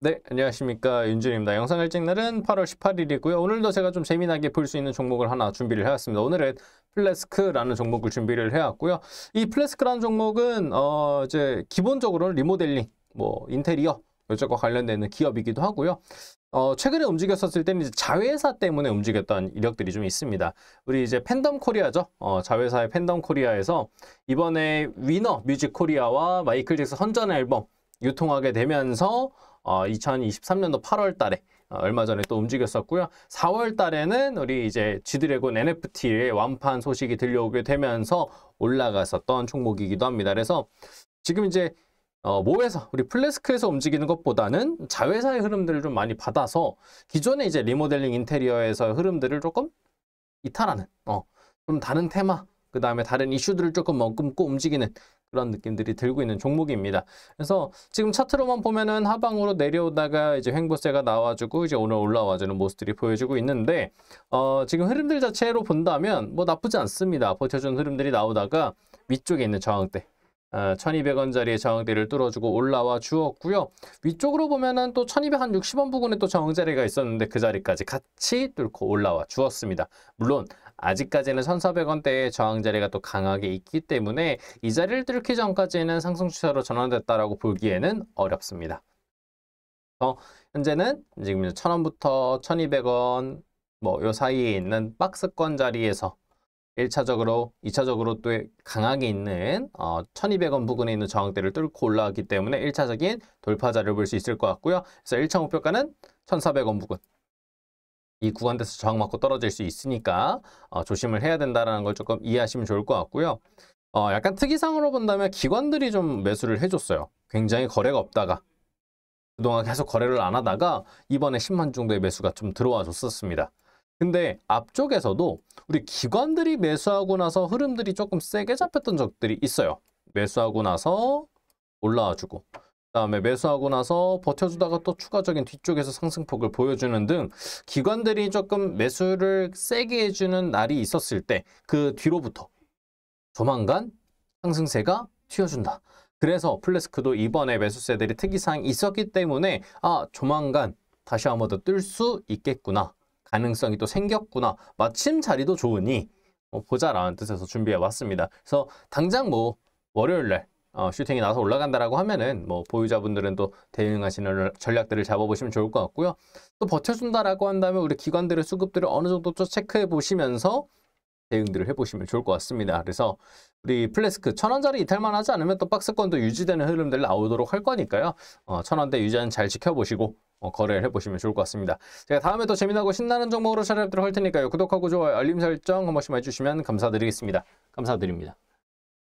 네, 안녕하십니까. 윤준입니다. 영상 일찍날은 8월 18일이고요. 오늘도 제가 좀 재미나게 볼 수 있는 종목을 하나 준비를 해왔습니다. 오늘은 플래스크라는 종목을 준비를 해왔고요. 이 플래스크라는 종목은 어 이제 기본적으로는 리모델링, 뭐 인테리어 이쪽과 관련되는 기업이기도 하고요. 어, 최근에 움직였었을 때는 이제 자회사 때문에 움직였던 이력들이 좀 있습니다. 우리 이제 팬덤 코리아죠. 어, 자회사의 팬덤 코리아에서 이번에 위너 뮤직 코리아와 마이클 잭스 헌전 앨범 유통하게 되면서 어, 2023년도 8월 달에 어, 얼마 전에 또 움직였었고요. 4월 달에는 우리 이제 지드래곤 NFT의 완판 소식이 들려오게 되면서 올라갔었던 종목이기도 합니다. 그래서 지금 이제 어, 모회사, 우리 플래스크에서 움직이는 것보다는 자회사의 흐름들을 좀 많이 받아서 기존의 이제 리모델링 인테리어에서 흐름들을 조금 이탈하는, 어, 좀 다른 테마, 그 다음에 다른 이슈들을 조금 머금고 뭐 움직이는 그런 느낌들이 들고 있는 종목입니다. 그래서 지금 차트로만 보면은 하방으로 내려오다가 이제 횡보세가 나와주고 이제 오늘 올라와주는 모습들이 보여주고 있는데 어 지금 흐름들 자체로 본다면 뭐 나쁘지 않습니다. 버텨준 흐름들이 나오다가 위쪽에 있는 저항대 어, 1200원짜리의 저항대를 뚫어주고 올라와 주었고요. 위쪽으로 보면은 또 1260원 부근에 또 저항자리가 있었는데 그 자리까지 같이 뚫고 올라와 주었습니다. 물론 아직까지는 1,400원대의 저항 자리가 또 강하게 있기 때문에 이 자리를 뚫기 전까지는 상승 추세로 전환됐다라고 보기에는 어렵습니다. 어, 현재는 지금 1,000원부터 1,200원 뭐요 사이에 있는 박스권 자리에서 1차적으로, 2차적으로 또 강하게 있는 어, 1200원 부근에 있는 저항대를 뚫고 올라왔기 때문에 1차적인 돌파자를 볼 수 있을 것 같고요. 그래서 1차 목표가는 1400원 부근, 이 구간대에서 저항 맞고 떨어질 수 있으니까 어, 조심을 해야 된다라는 걸 조금 이해하시면 좋을 것 같고요. 어, 약간 특이상으로 본다면 기관들이 좀 매수를 해줬어요. 굉장히 거래가 없다가 그동안 계속 거래를 안 하다가 이번에 10만 정도의 매수가 좀 들어와 줬었습니다. 근데 앞쪽에서도 우리 기관들이 매수하고 나서 흐름들이 조금 세게 잡혔던 적들이 있어요. 매수하고 나서 올라와주고 다음에 매수하고 나서 버텨주다가 또 추가적인 뒤쪽에서 상승폭을 보여주는 등 기관들이 조금 매수를 세게 해주는 날이 있었을 때 그 뒤로부터 조만간 상승세가 튀어준다. 그래서 플래스크도 이번에 매수세들이 특이사항이 있었기 때문에 아 조만간 다시 한번 더 뜰 수 있겠구나. 가능성이 또 생겼구나. 마침 자리도 좋으니 뭐 보자라는 뜻에서 준비해 왔습니다. 그래서 당장 뭐 월요일날 어, 슈팅이 나서 올라간다라고 하면은 뭐 보유자분들은 또 대응하시는 전략들을 잡아보시면 좋을 것 같고요. 또 버텨준다라고 한다면 우리 기관들의 수급들을 어느 정도 또 체크해 보시면서 대응들을 해보시면 좋을 것 같습니다. 그래서 우리 플래스크 천원짜리 이탈만 하지 않으면 또 박스권도 유지되는 흐름들 나오도록 할 거니까요. 어, 천원대 유지는 잘 지켜보시고 어, 거래를 해보시면 좋을 것 같습니다. 제가 다음에 또 재미나고 신나는 종목으로 찾아뵙도록 할 테니까요. 구독하고 좋아요, 알림 설정 한 번씩만 해주시면 감사드리겠습니다. 감사드립니다.